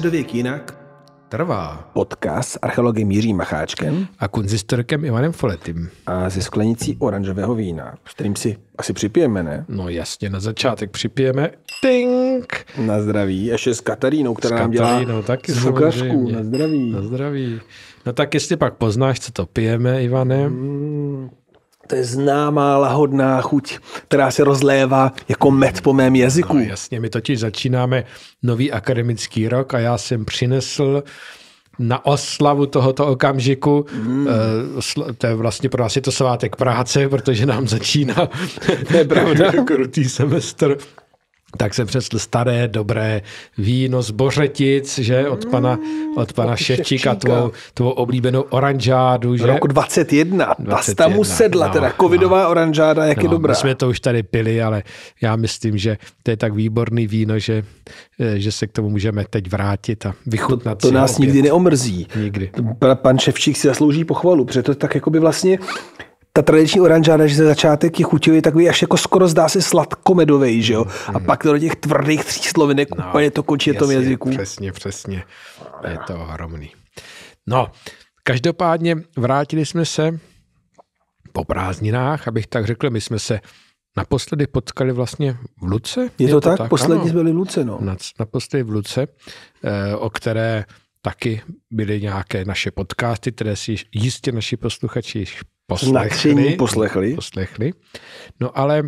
středověk jinak trvá. Podcast s archeologem Jiřím Macháčkem a kunzistorkem Ivanem Foletim. A ze sklenicí oranžového vína, s kterým si asi připijeme, ne? No jasně, na začátek připijeme. Tink! Na zdraví, ještě s Katarínou, která s nám dělá taky zvukařku. Na zdraví. Na zdraví. No tak jestli pak poznáš, co to pijeme, Ivane. Mm to je známá lahodná chuť, která se rozlévá jako med po mém jazyku. No, jasně, my totiž začínáme nový akademický rok a já jsem přinesl na oslavu tohoto okamžiku. Mm. To je vlastně pro nás je to svátek práce, protože nám začíná to je pravda. krutý semestr tak jsem přesl staré, dobré víno z Bořetic, že, od mm, pana, od pana Ševčíka, tvou, tvou oblíbenou oranžádu. Že? Roku 21, 21 ta mu sedla, no, teda no. covidová no, oranžáda, jak no, je dobrá. My jsme to už tady pili, ale já myslím, že to je tak výborný víno, že, eh, že se k tomu můžeme teď vrátit a vychutnat To, to nás opět. nikdy neomrzí. Nikdy. Pan Ševčík si zaslouží pochvalu, protože to tak jako by vlastně ta tradiční oranžáda, že se začátek je je takový až jako skoro zdá se sladkomedový, že jo? Mm. A mhm. pak to do těch tvrdých tří slovinek no, úplně to končí jasně, tom jazyku. Přesně, přesně. Je to hromný. No, každopádně vrátili jsme se po prázdninách, abych tak řekl, my jsme se naposledy potkali vlastně v Luce. Je, je to, tak? tak? Poslední ano. jsme byli v Luce, no. Naposledy v Luce, eh, o které taky byly nějaké naše podcasty, které si jistě naši posluchači poslechli. poslechli. poslechli. No ale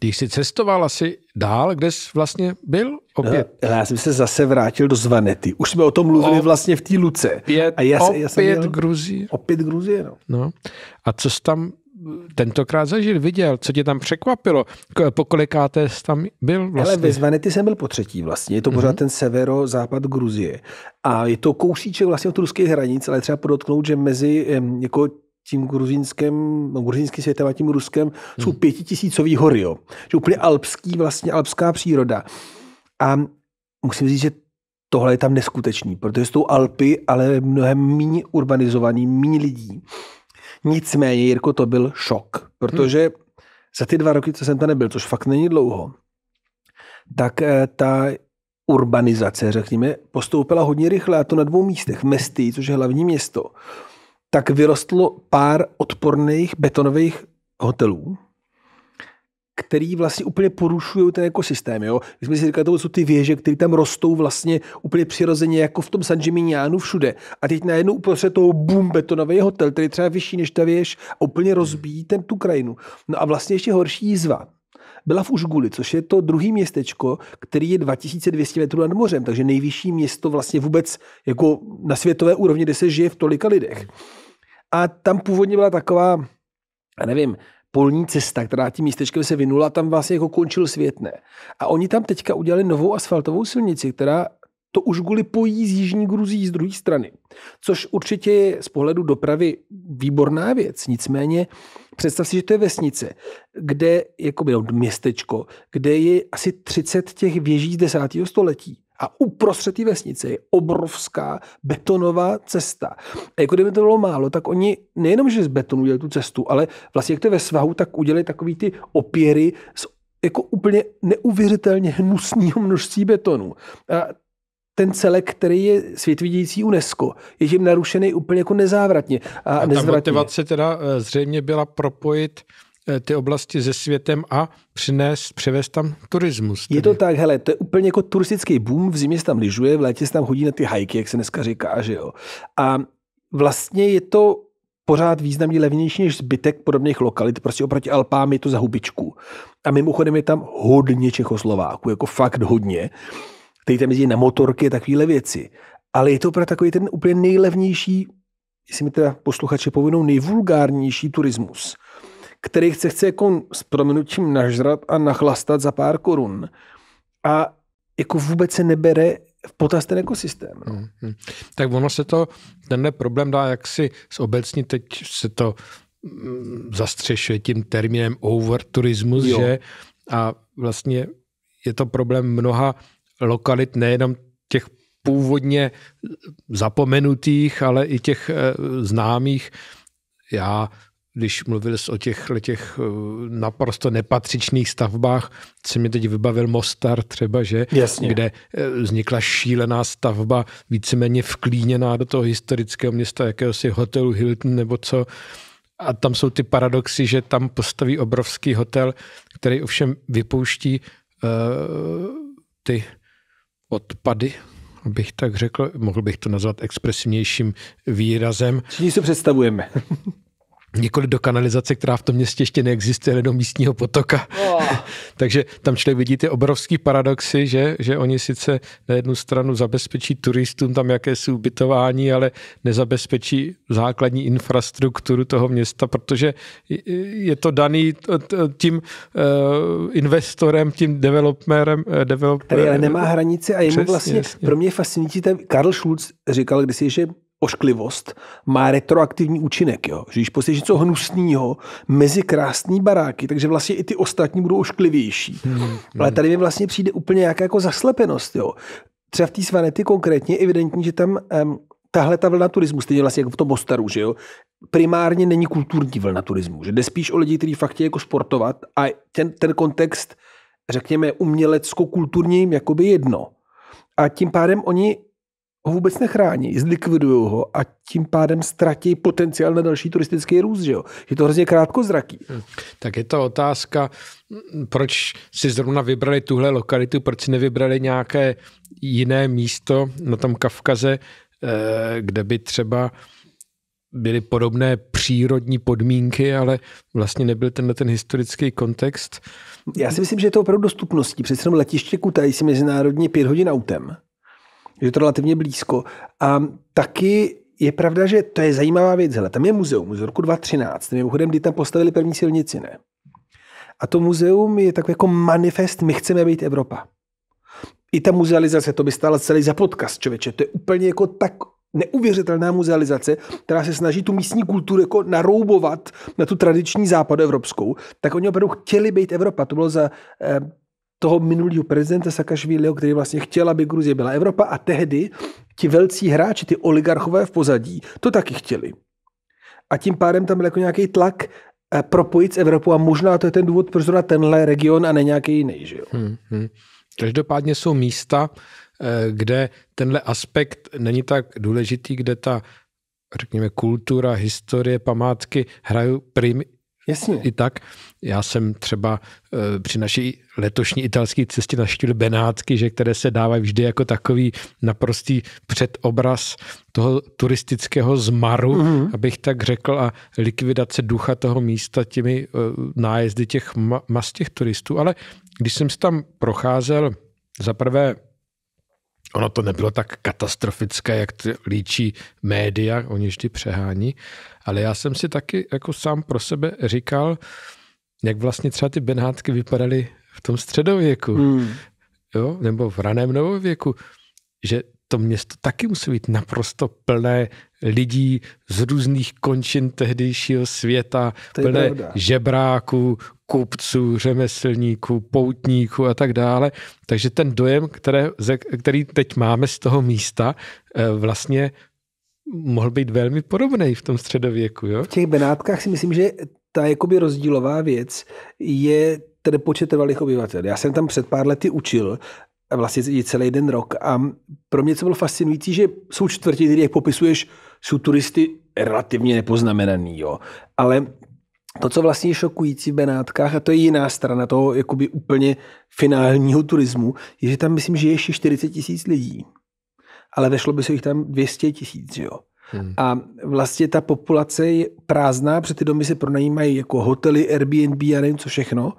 když jsi cestoval asi dál, kde jsi vlastně byl opět? No, já jsem se zase vrátil do Zvanety. Už jsme o tom mluvili o, vlastně v té Luce. Pět, a já, opět já jsem měl, Gruzie. Opět Gruzie, no. no. A co jsi tam tentokrát zažil, viděl, co tě tam překvapilo, po kolikáté jsi tam byl vlastně? Ale ve Zvanety jsem byl po třetí vlastně, je to pořád mm-hmm. ten severo-západ Gruzie a je to kousíček vlastně od ruských hranic, ale třeba podotknout, že mezi jako tím gruzínským, no, gruzínským světem a tím ruskem jsou hmm. pětitisícový hory, jo. Že úplně alpský, vlastně alpská příroda. A musím říct, že tohle je tam neskutečný, protože jsou Alpy, ale mnohem méně urbanizovaný, méně lidí. Nicméně, Jirko, to byl šok, protože hmm. za ty dva roky, co jsem tam nebyl, což fakt není dlouho, tak eh, ta urbanizace, řekněme, postoupila hodně rychle, a to na dvou místech. Mestý, což je hlavní město, tak vyrostlo pár odporných betonových hotelů, který vlastně úplně porušují ten ekosystém. Jo? Když jsme si říkali, to jsou ty věže, které tam rostou vlastně úplně přirozeně, jako v tom San Gimignanu všude. A teď najednou uprostřed toho boom betonový hotel, který třeba vyšší než ta věž, a úplně rozbíjí ten, tu krajinu. No a vlastně ještě horší jízva byla v Užguli, což je to druhý městečko, který je 2200 metrů nad mořem, takže nejvyšší město vlastně vůbec jako na světové úrovni, kde se žije v tolika lidech. A tam původně byla taková, já nevím, polní cesta, která tím místečkem se vynula, tam vlastně jako končil svět, ne. A oni tam teďka udělali novou asfaltovou silnici, která to už kvůli pojí z Jižní Gruzí z druhé strany. Což určitě je z pohledu dopravy výborná věc. Nicméně představ si, že to je vesnice, kde, jako bylo no, městečko, kde je asi 30 těch věží z 10. století a uprostřed té vesnice je obrovská betonová cesta. A jako kdyby to bylo málo, tak oni nejenom, že z betonu udělali tu cestu, ale vlastně jak to je ve svahu, tak udělali takový ty opěry z jako úplně neuvěřitelně hnusného množství betonu. A ten celek, který je svět vidějící UNESCO, je tím narušený úplně jako nezávratně. A, a ta motivace teda eh, zřejmě byla propojit Eh, ty oblasti se světem a přinést, převést tam turismus. Tedy. Je to tak, hele, to je úplně jako turistický boom, v zimě se tam lyžuje, v létě se tam hodí na ty hajky, jak se dneska říká, že jo. A vlastně je to pořád významně levnější než zbytek podobných lokalit, prostě oproti Alpám je to za hubičku. A mimochodem je tam hodně Čechoslováků, jako fakt hodně, který tam jezdí na motorky a takovéhle věci. Ale je to pro takový ten úplně nejlevnější, jestli mi teda posluchače povinou, nejvulgárnější turismus kterých chce, chce jako s prominutím nažrat a nachlastat za pár korun. A jako vůbec se nebere v potaz ten ekosystém. No. Mm-hmm. Tak ono se to, tenhle problém dá jaksi obecně teď se to mm, zastřešuje tím termínem overturismus, že? A vlastně je to problém mnoha lokalit, nejenom těch původně zapomenutých, ale i těch e, známých. Já když mluvil o těch, těch eh, naprosto nepatřičných stavbách, se mi teď vybavil Mostar třeba, že? Jasně. Kde eh, vznikla šílená stavba, víceméně vklíněná do toho historického města, jakéhosi hotelu Hilton nebo co. A tam jsou ty paradoxy, že tam postaví obrovský hotel, který ovšem vypouští uh, ty odpady, abych tak řekl, mohl bych to nazvat expresivnějším výrazem. Všichni si představujeme nikoli do kanalizace, která v tom městě ještě neexistuje, ale do místního potoka. Oh. Takže tam člověk vidí ty obrovský paradoxy, že, že oni sice na jednu stranu zabezpečí turistům tam jakési ubytování, ale nezabezpečí základní infrastrukturu toho města, protože je to daný tím eh, investorem, tím developerem. Eh, developerem. Který ale nemá hranice a jemu vlastně, jasně. pro mě fascinující, ten Karl Schulz říkal kdysi, že ošklivost má retroaktivní účinek. Jo? Že když posíš něco hnusného mezi krásný baráky, takže vlastně i ty ostatní budou ošklivější. Hmm, hmm, Ale tady mi vlastně přijde úplně nějaká jako zaslepenost. Jo? Třeba v té Svanety konkrétně je evidentní, že tam um, tahle ta vlna turismu, stejně vlastně jako v tom Mostaru, že jo, primárně není kulturní vlna turismu, že jde spíš o lidi, kteří fakt chtějí jako sportovat a ten, ten kontext, řekněme, umělecko-kulturně jim jakoby jedno. A tím pádem oni ho vůbec nechrání, zlikvidují ho a tím pádem ztratí potenciál na další turistický růst. Že jo? Je to hrozně krátkozraký. Hm. Tak je to otázka, proč si zrovna vybrali tuhle lokalitu, proč si nevybrali nějaké jiné místo na tom Kavkaze, eh, kde by třeba byly podobné přírodní podmínky, ale vlastně nebyl tenhle ten historický kontext. Já si myslím, že je to opravdu dostupností. Přece letiště Kutaj si mezinárodně pět hodin autem je to relativně blízko. A taky je pravda, že to je zajímavá věc. Hele, tam je muzeum z roku 2013, mimochodem, kdy tam postavili první silnici, ne? A to muzeum je takový jako manifest, my chceme být Evropa. I ta muzealizace, to by stála celý za podcast, člověče. To je úplně jako tak neuvěřitelná muzealizace, která se snaží tu místní kulturu jako naroubovat na tu tradiční západoevropskou, tak oni opravdu chtěli být Evropa. To bylo za eh, toho minulého prezidenta Sakašvíliho, který vlastně chtěl, aby Gruzie byla Evropa a tehdy ti velcí hráči, ty oligarchové v pozadí, to taky chtěli. A tím pádem tam byl jako nějaký tlak eh, propojit s Evropou a možná to je ten důvod, proč zrovna tenhle region a ne nějaký jiný. Že jo? Hmm, hmm. Každopádně jsou místa, eh, kde tenhle aspekt není tak důležitý, kde ta řekněme, kultura, historie, památky hrají Jasně. I tak, já jsem třeba e, při naší letošní italské cestě naštívil Benátky, že, které se dávají vždy jako takový naprostý předobraz toho turistického zmaru, mm-hmm. abych tak řekl, a likvidace ducha toho místa těmi e, nájezdy těch ma- mas těch turistů. Ale když jsem se tam procházel, za prvé ono to nebylo tak katastrofické, jak to líčí média, oni vždy přehání, ale já jsem si taky jako sám pro sebe říkal, jak vlastně třeba ty Benátky vypadaly v tom středověku, hmm. jo, nebo v raném novověku, že to město taky musí být naprosto plné lidí z různých končin tehdejšího světa, plné pravda. žebráků, kupců, řemeslníků, poutníků a tak dále. Takže ten dojem, které, který teď máme z toho místa, eh, vlastně mohl být velmi podobný v tom středověku. Jo? V těch Benátkách si myslím, že ta jakoby rozdílová věc je ten počet trvalých obyvatel. Já jsem tam před pár lety učil vlastně celý jeden rok a pro mě to bylo fascinující, že jsou čtvrtiny, jak popisuješ jsou turisty relativně nepoznamenaný, jo. Ale to, co vlastně je šokující v Benátkách, a to je jiná strana toho jakoby úplně finálního turismu, je, že tam myslím, že je ještě 40 tisíc lidí. Ale vešlo by se jich tam 200 tisíc, jo. Hmm. A vlastně ta populace je prázdná, protože ty domy se pronajímají jako hotely, Airbnb a nevím co všechno.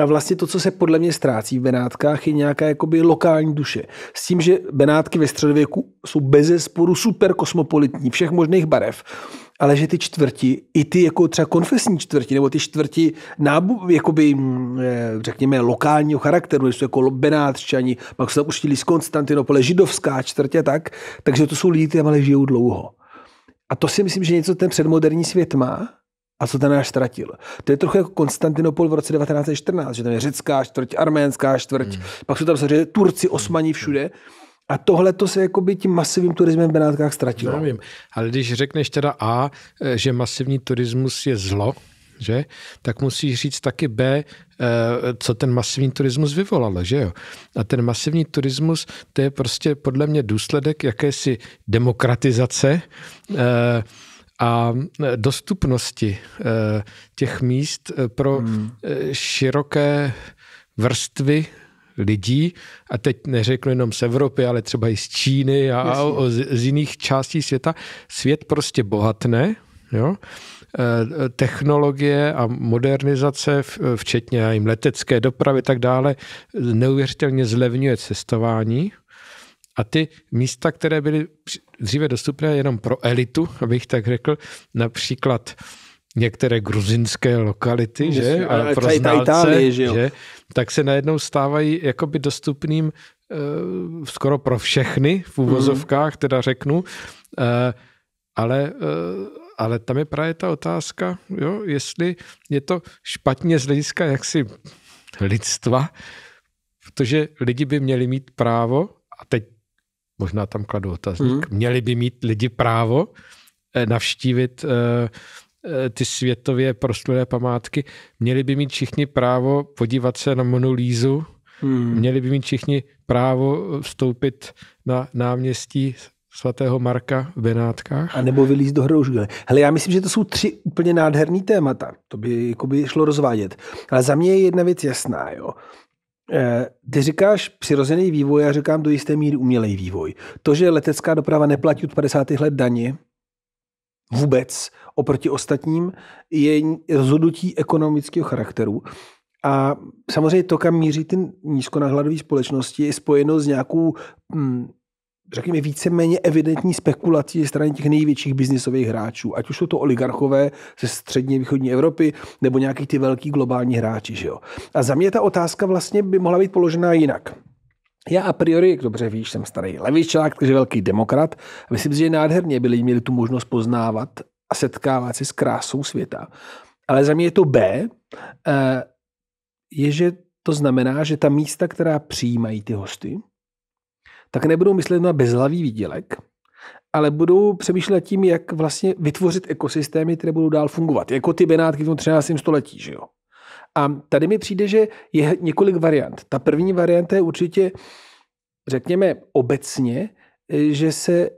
A vlastně to, co se podle mě ztrácí v Benátkách, je nějaká jakoby lokální duše. S tím, že Benátky ve středověku jsou bez sporu super kosmopolitní, všech možných barev ale že ty čtvrti, i ty jako třeba konfesní čtvrti, nebo ty čtvrti nábu, jakoby, mm, eh, řekněme, lokálního charakteru, jsou jako Benátčani, pak jsou tam uštili z Konstantinopole, židovská čtvrtě, tak, takže to jsou lidi, kteří ale žijou dlouho. A to si myslím, že něco ten předmoderní svět má, a co ten náš ztratil. To je trochu jako Konstantinopol v roce 1914, že tam je řecká čtvrť, arménská čtvrť, hmm. pak jsou tam samozřejmě Turci, Osmani všude. A tohle to se jako by tím masivním turismem v Benátkách ztratilo. Nevím. ale když řekneš teda A, eh, že masivní turismus je zlo, že? tak musíš říct taky B, eh, co ten masivní turismus vyvolal, že jo? A ten masivní turismus, to je prostě podle mě důsledek jakési demokratizace eh, a e, dostupnosti e, těch míst e, pro hmm. široké vrstvy lidí, a teď neřeknu jenom z Evropy, ale třeba i z Číny a Jasně. z, z jiných částí světa, svět prostě bohatne, jo? technologie a modernizace, včetně jim letecké dopravy tak dále, neuvěřitelně zlevňuje cestování. A ty místa, které byly dříve dostupné jenom pro elitu, abych tak řekl, například některé gruzinské lokality, že? A pro znalce, Itálii, že, jo? že? Tak se najednou stávají jakoby dostupným uh, skoro pro všechny v úvozovkách, mhm. mm. teda řeknu. Uh, ale, uh, ale tam je právě ta otázka, jo, jestli je to špatně z hlediska jaksi lidstva, protože lidi by měli mít právo, a teď možná tam kladu otazník, mm. měli by mít lidi právo eh, navštívit eh, eh, ty světově proslulé památky, měli by mít všichni právo podívat se na Monolízu, mm. měli by mít všichni právo vstoupit na náměstí svatého Marka v Benátkách. A nebo vylíz do Hroužgele. Hele, já myslím, že to jsou tři úplně nádherný témata. To by, jako by šlo rozvádět. Ale za mě je jedna věc jasná. Jo. Eh, ty říkáš přirozený vývoj, já říkám do jisté míry umělej vývoj. To, že letecká doprava neplatí od 50. let daně, vůbec oproti ostatním, je rozhodnutí ekonomického charakteru. A samozřejmě to, kam míří ty nízkonáhladové společnosti, je spojeno s nějakou hm, řekněme, víceméně evidentní spekulací ze strany těch největších biznisových hráčů, ať už jsou to oligarchové ze střední východní Evropy nebo nějaký ty velký globální hráči. Že jo? A za mě ta otázka vlastně by mohla být položená jinak. Já a priori, jak dobře víš, jsem starý levičák, takže velký demokrat. Myslím si, že nádherně by lidi měli tu možnost poznávat a setkávat se s krásou světa. Ale za mě je to B, eh, je, že to znamená, že ta místa, která přijímají ty hosty, tak nebudou myslet na bezhlavý výdělek, ale budou přemýšlet tím, jak vlastně vytvořit ekosystémy, které budou dál fungovat. Jako ty Benátky v tom 13. století, že jo? A tady mi přijde, že je několik variant. Ta první varianta je určitě, řekněme obecně, že se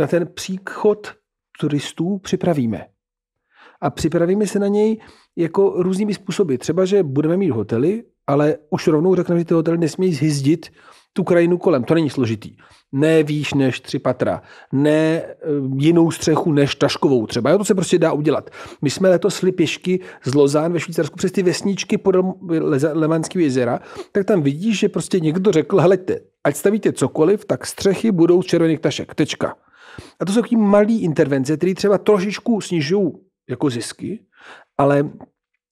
na ten příchod turistů připravíme. A připravíme se na něj jako různými způsoby. Třeba, že budeme mít hotely, ale už rovnou řekneme, že ty hotely nesmí zhyzdit tu krajinu kolem. To není složitý. Ne výš než tři patra, ne eh, jinou střechu než taškovou třeba. Jo, to se prostě dá udělat. My jsme letos šli pěšky z Lozán ve Švýcarsku přes ty vesničky pod Levanský jezera, tak tam vidíš, že prostě někdo řekl, hleďte, ať stavíte cokoliv, tak střechy budou z červených tašek. Tečka. A to jsou takové malé intervence, které třeba trošičku snižují jako zisky, ale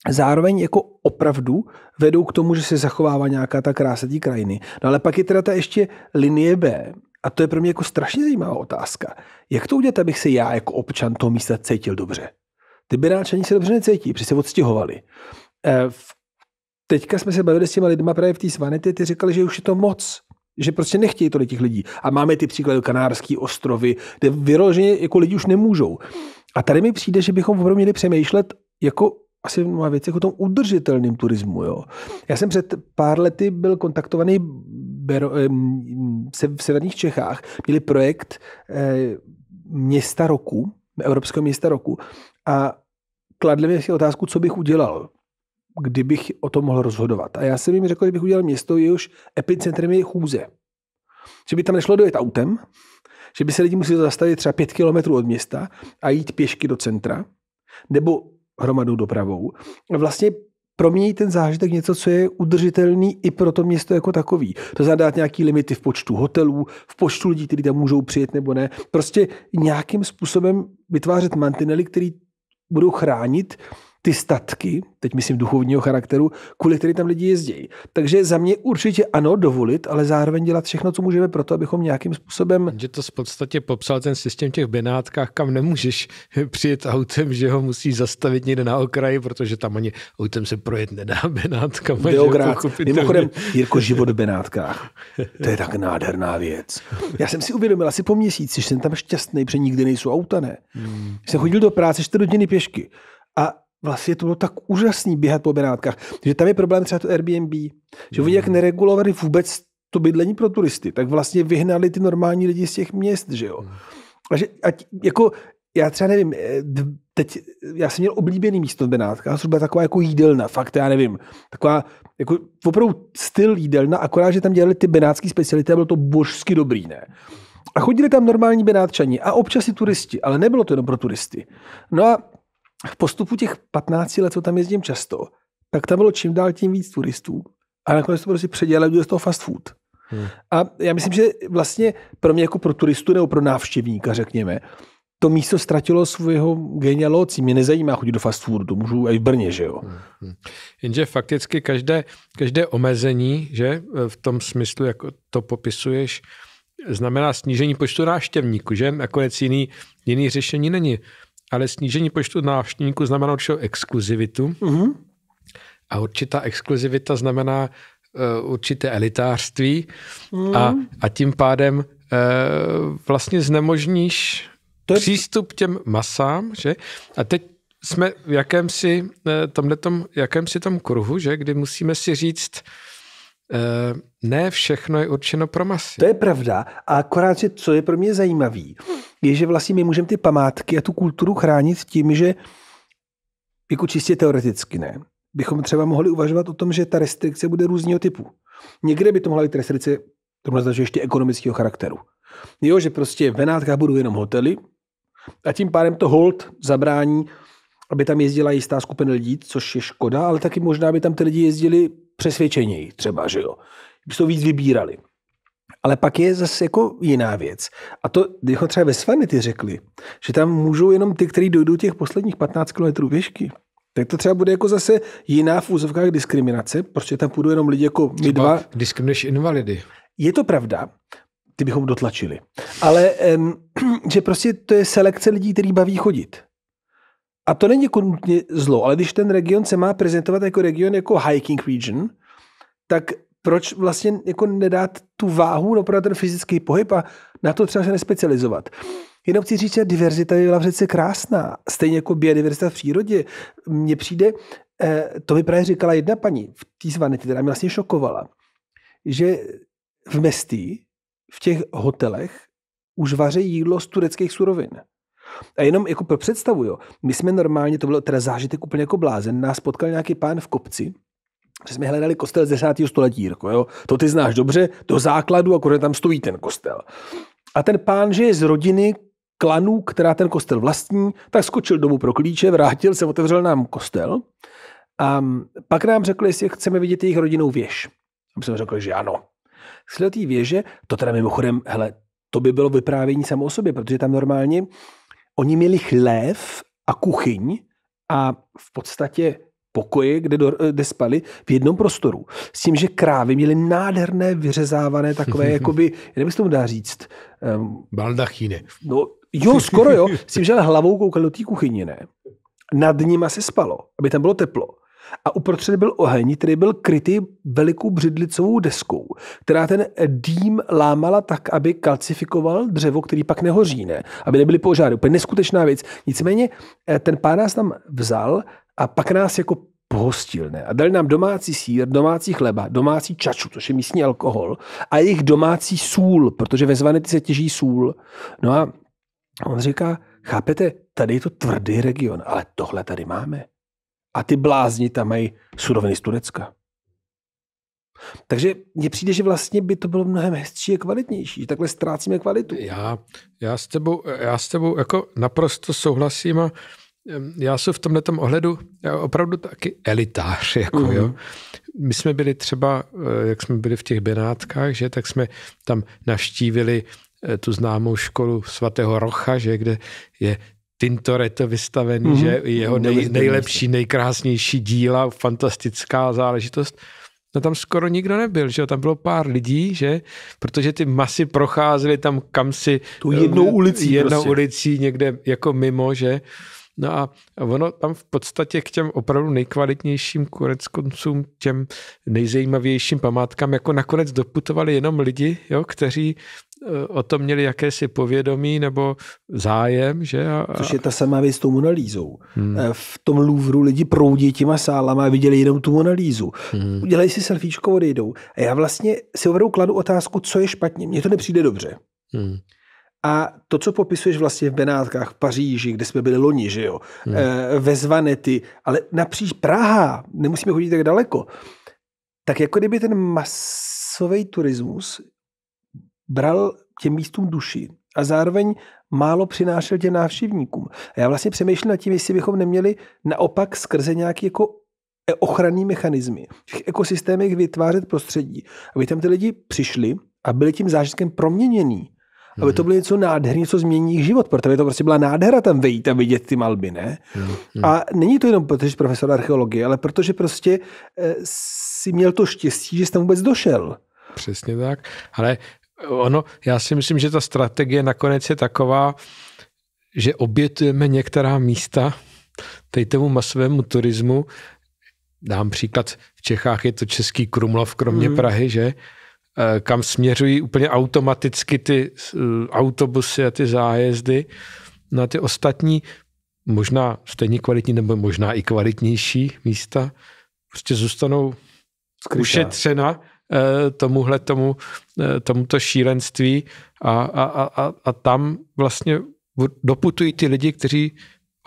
zároveň jako opravdu vedou k tomu, že se zachovává nějaká ta krása té krajiny. No ale pak je teda ta ještě linie B. A to je pro mě jako strašně zajímavá otázka. Jak to udělat, abych se já jako občan toho místa cítil dobře? Ty Benáčani se dobře necítí, protože se odstěhovali. Eh, teďka jsme se bavili s těma lidma právě v té Svanety, ty říkali, že už je to moc, že prostě nechtějí tolik těch lidí. A máme ty příklady Kanárský ostrovy, kde vyroženě jako lidi už nemůžou. A tady mi přijde, že bychom opravdu měli přemýšlet, jako asi má věcech o tom udržitelným turismu. Jo. Já jsem před pár lety byl kontaktovaný v severních Čechách. Měli projekt eh, města roku, Evropského města roku a kladli mi si otázku, co bych udělal kdybych o tom mohl rozhodovat. A já jsem jim řekl, že bych udělal město, jehož epicentrem je chůze. Že by tam nešlo dojet autem, že by se lidi museli zastavit třeba pět kilometrů od města a jít pěšky do centra, nebo hromadou dopravou, vlastně promění ten zážitek něco, co je udržitelný i pro to město jako takový. To znamená dát nějaké limity v počtu hotelů, v počtu lidí, kteří tam můžou přijet nebo ne. Prostě nějakým způsobem vytvářet mantinely, které budou chránit ty statky, teď myslím duchovního charakteru, kvůli který tam lidi jezdí. Takže za mě určitě ano, dovolit, ale zároveň dělat všechno, co můžeme pro to, abychom nějakým způsobem. Že to v podstatě popsal ten systém těch Benátkách, kam nemůžeš přijet autem, že ho musí zastavit někde na okraji, protože tam ani autem se projet nedá Benátka. Mimochodem, Jirko, život v Benátkách. To je tak nádherná věc. Já jsem si uvědomil asi po měsíci, že jsem tam šťastný, protože nikdy nejsou auta, ne. Hmm. Jsem chodil do práce 4 hodiny pěšky. A vlastně to bylo tak úžasný běhat po Benátkách, že tam je problém třeba to Airbnb, že oni jak mm. neregulovali vůbec to bydlení pro turisty, tak vlastně vyhnali ty normální lidi z těch měst, že jo. Mm. A že, ať, jako, já třeba nevím, eh, teď, já jsem měl oblíbený místo v Benátkách, to byla taková jako jídelna, fakt, já nevím, taková, jako opravdu styl jídelna, akorát, že tam dělali ty benátské speciality bylo to božsky dobrý, ne? A chodili tam normální benátčani a občas i turisti, ale nebylo to jenom pro turisty. No a v postupu těch 15 let, co tam jezdím často, tak tam bylo čím dál tím víc turistů. A nakonec to prostě předělali do toho fast food. Hmm. A já myslím, že vlastně pro mě jako pro turistu nebo pro návštěvníka, řekněme, to místo ztratilo svého genia Mě nezajímá chodit do fast foodu, to můžu i v Brně, že jo. Hmm. hmm. Jenže fakticky každé, každé omezení, že v tom smyslu, jako to popisuješ, znamená snížení počtu návštěvníků, že? Nakonec jiný, jiný řešení není ale snížení počtu návštěvníků znamená určitou exkluzivitu. Mm-hmm. A určitá exkluzivita znamená uh, určité elitářství mm. a, a tím pádem uh, vlastně znemožníš to je... přístup těm masám, že? A teď jsme v jakémsi, uh, tomhletom, jakémsi tom kruhu, že? Kdy musíme si říct, uh, ne všechno je určeno pro masy. To je pravda. A akorát, co je pro mě zajímavý, je, že vlastně my můžeme ty památky a tu kulturu chránit tím, že jako čistě teoreticky ne, bychom třeba mohli uvažovat o tom, že ta restrikce bude různého typu. Někde by to mohla být restrikce, to možná že ještě ekonomického charakteru. Jo, že prostě v Benátkách budou jenom hotely a tím pádem to hold zabrání, aby tam jezdila jistá skupina lidí, což je škoda, ale taky možná by tam ty lidi jezdili přesvědčeněji třeba, že jo. By to víc vybírali. Ale pak je zase jako jiná věc. A to jako třeba ve ty řekli, že tam můžou jenom ty, kteří dojdou těch posledních 15 kilometrů věžky. Tak to třeba bude jako zase jiná v úzovkách diskriminace, protože tam půjdou jenom lidi jako my třeba dva. Diskriminuješ invalidy. Je to pravda, ty bychom dotlačili. Ale um, že prostě to je selekce lidí, který baví chodit. A to není nutně zlo, ale když ten region se má prezentovat jako region, jako hiking region, tak proč vlastně jako nedát tu váhu no, na ten fyzický pohyb a na to třeba se nespecializovat. Jenom chci říct, že diverzita je v řece krásná, stejně jako biodiverzita v přírodě. Mně přijde, eh, to mi právě říkala jedna paní v té svanety, která mě vlastně šokovala, že v Mestí, v těch hotelech, už vaří jídlo z tureckých surovin. A jenom jako pro představu, jo, my jsme normálně, to bylo teda zážitek úplně jako blázen, nás potkal nějaký pán v kopci, že jsme hledali kostel z 10. století, Jako jo? to ty znáš dobře, do základu, akorát tam stojí ten kostel. A ten pán, že je z rodiny klanů, která ten kostel vlastní, tak skočil domů pro klíče, vrátil se, otevřel nám kostel a pak nám řekl, jestli chceme vidět jejich rodinnou věž. A my jsme řekli, že ano. Šli té věže, to teda mimochodem, hele, to by bylo vyprávění samo o sobě, protože tam normálně oni měli chlév a kuchyň a v podstatě pokoji, kde, do, kde spali, v jednom prostoru. S tím, že krávy měly nádherné vyřezávané takové, jakoby, nevím, tomu dá říct. Um, Baldachíny. No, jo, skoro jo. S tím, že hlavou koukali do té kuchyně, ne? Nad nima se spalo, aby tam bylo teplo. A uprostřed byl oheň, který byl krytý velikou břidlicovou deskou, která ten dým lámala tak, aby kalcifikoval dřevo, který pak nehoří, ne? Aby nebyly požáry. Úplně neskutečná věc. Nicméně eh, ten pán nás tam vzal, a pak nás jako pohostil, ne? A dali nám domácí sír, domácí chleba, domácí čaču, což je místní alkohol, a jejich domácí sůl, protože ve Zvanety se těží sůl. No a on říká, chápete, tady je to tvrdý region, ale tohle tady máme. A ty blázni tam mají suroviny z Turecka. Takže mně přijde, že vlastně by to bylo mnohem hezčí a kvalitnější, že takhle ztrácíme kvalitu. Já, já, s tebou, já s tebou jako naprosto souhlasím a já jsem v tomhle ohledu opravdu taky elitář. Jako, mm jo. Mhm. My jsme byli třeba, eh, jak jsme byli v těch Benátkách, že, tak jsme tam navštívili eh, tu známou školu svatého Rocha, že, kde je Tintoretto vystavený, mm že jeho mhm. nej, nejlepší, nejkrásnější díla, fantastická záležitost. No tam skoro nikdo nebyl, že jo? Tam bylo pár lidí, že? Protože ty masy procházely tam kamsi Tu jednou eh, ulicí Jednou prostě. ulicí někde jako mimo, že? No a ono tam v podstatě k těm opravdu nejkvalitnějším konec koncům, těm nejzajímavějším památkám, jako nakonec doputovali jenom lidi, jo, kteří eh, o tom měli jakési povědomí nebo zájem. Že? A, Což je ta samá věc s tou Monalízou. Hmm. Eh, v tom Louvru lidi proudí těma sálama a viděli jenom tu Monalízu. Hmm. Udělají si selfiečko, odejdou. A já vlastně si opravdu kladu otázku, co je špatně. Mně to nepřijde dobře. Hmm. A to, co popisuješ vlastně v Benátkách, v Paříži, kde jsme byli loni, že jo, hmm. Eh, ve Zvanety, ale napříč Praha, nemusíme chodit tak daleko, tak jako kdyby ten masový turismus bral těm místům duši a zároveň málo přinášel těm návštěvníkům. A já vlastně přemýšlím nad tím, jestli bychom neměli naopak skrze nějaký jako ochranný mechanismy v těch ekosystémech vytvářet prostředí, aby tam ty lidi přišli a byli tím zážitkem proměněný mm. aby to bylo něco nádherného, co změní jejich život, protože to prostě byla nádhera tam vejít a vidět ty malby, ne? Mm. A není to jenom protože profesor archeologie, ale protože prostě eh, si měl to štěstí, že jsi tam vůbec došel. Přesně tak, ale eh, ono, já si myslím, že ta strategie nakonec je taková, že obětujeme některá místa tady tomu masovému turismu. Dám příklad, v Čechách je to Český Krumlov, kromě mm. Prahy, že? Eh, kam směřují úplně automaticky ty eh, autobusy a ty zájezdy na ty ostatní, možná stejně kvalitní nebo možná i kvalitnější místa, prostě zůstanou Skrytá. ušetřena eh, tomuhle tomu, tomuto šílenství a, a, a, a tam vlastně doputují ty lidi, kteří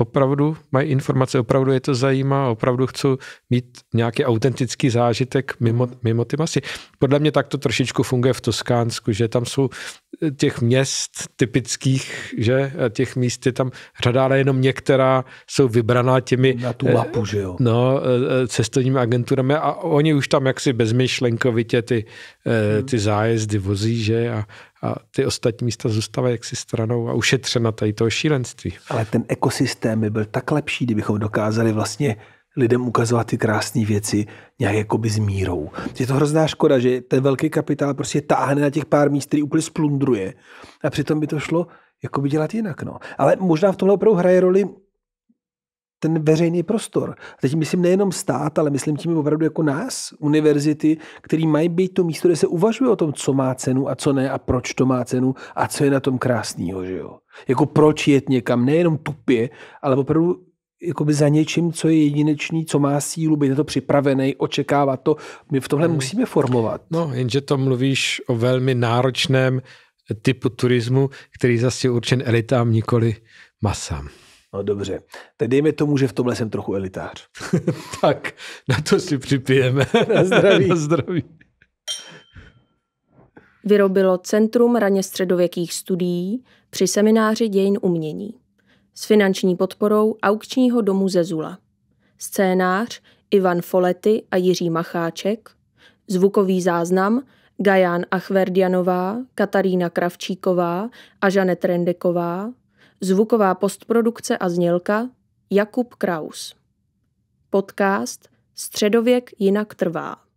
opravdu mají informace, opravdu je to zajímá, opravdu chci mít nějaký autentický zážitek mimo, mm. mimo ty masy. Podle mě tak to trošičku funguje v Toskánsku, že tam jsou eh, těch měst typických, že těch míst je tam řada, ale jenom některá jsou vybraná těmi Na tu eh, mapu, že jo? No, eh, cestovními agenturami a oni už tam jaksi bezmyšlenkovitě ty, mm. ty zájezdy vozí, že a a ty ostatní místa zůstávají jaksi stranou a ušetřena tady toho šílenství. Ale ten ekosystém by byl tak lepší, kdybychom dokázali vlastně lidem ukazovat ty krásné věci nějak jakoby s mírou. Je to hrozná škoda, že ten velký kapitál prostě táhne na těch pár míst, který úplně splundruje. A přitom by to šlo jakoby dělat jinak. No. Ale možná v tomhle opravdu hraje roli ten veřejný prostor. A teď myslím nejenom stát, ale myslím tím opravdu jako nás, univerzity, který mají být to místo, kde se uvažuje o tom, co má cenu a co ne a proč to má cenu a co je na tom krásného, že jo. Jako proč jet někam, nejenom tupě, ale opravdu jakoby za něčím, co je jedinečný, co má sílu, být na to připravený, očekávat to. My v tomhle hmm. musíme formovat. No, jenže to mluvíš o velmi náročném typu turismu, který zase je určen elitám, nikoli masám. No dobře. Tak dejme tomu, že v tomhle jsem trochu elitář. tak, na to si připijeme. na zdraví. na zdraví. Vyrobilo Centrum raně středověkých studií při semináři dějin umění s finanční podporou aukčního domu Zezula. Scénář Ivan Folety a Jiří Macháček, zvukový záznam Gajan Achverdianová, Katarína Kravčíková a Žanet Rendeková, Zvuková postprodukce a znělka Jakub Kraus. Podcast Středověk jinak trvá.